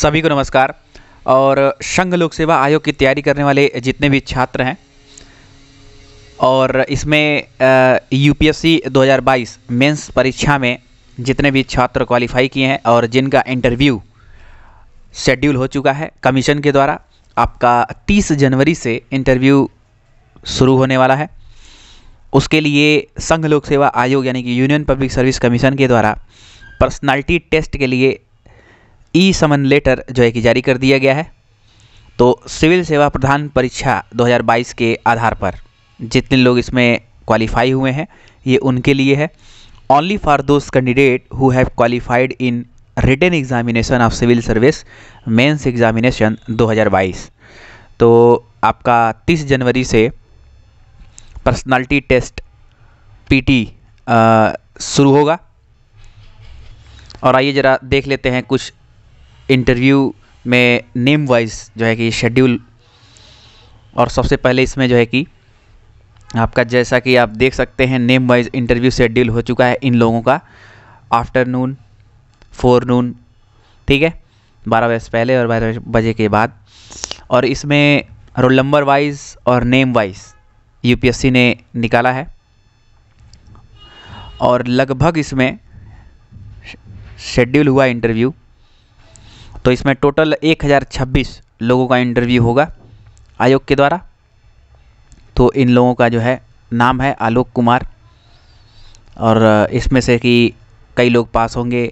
सभी को नमस्कार और संघ लोक सेवा आयोग की तैयारी करने वाले जितने भी छात्र हैं और इसमें यूपीएससी 2022 मेंस परीक्षा में जितने भी छात्र क्वालिफाई किए हैं और जिनका इंटरव्यू शेड्यूल हो चुका है कमीशन के द्वारा आपका 30 जनवरी से इंटरव्यू शुरू होने वाला है उसके लिए संघ लोक सेवा आयोग यानी कि यूनियन पब्लिक सर्विस कमीशन के द्वारा पर्सनालिटी टेस्ट के लिए ई समन लेटर जो है कि जारी कर दिया गया है तो सिविल सेवा प्रधान परीक्षा 2022 के आधार पर जितने लोग इसमें क्वालिफाई हुए हैं ये उनके लिए है only for those candidate who have qualified in written examination of civil service mains examination 2022 तो आपका 30 जनवरी से पर्सनालिटी टेस्ट पीटी शुरू होगा और आइए ज़रा देख लेते हैं कुछ इंटरव्यू में नेम वाइज जो है कि शेड्यूल और सबसे पहले इसमें जो है कि आपका जैसा कि आप देख सकते हैं नेम वाइज इंटरव्यू शेड्यूल हो चुका है इन लोगों का आफ्टरनून फोरनून ठीक है बारह बजे से पहले और बारह बजे के बाद और इसमें रोल नंबर वाइज और नेम वाइज यूपीएससी ने निकाला है और लगभग इसमें शेड्यूल हुआ इंटरव्यू तो इसमें टोटल एक हज़ार छब्बीस लोगों का इंटरव्यू होगा आयोग के द्वारा तो इन लोगों का जो है नाम है आलोक कुमार और इसमें से कि कई लोग पास होंगे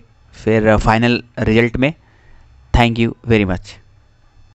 फिर फाइनल रिजल्ट में थैंक यू वेरी मच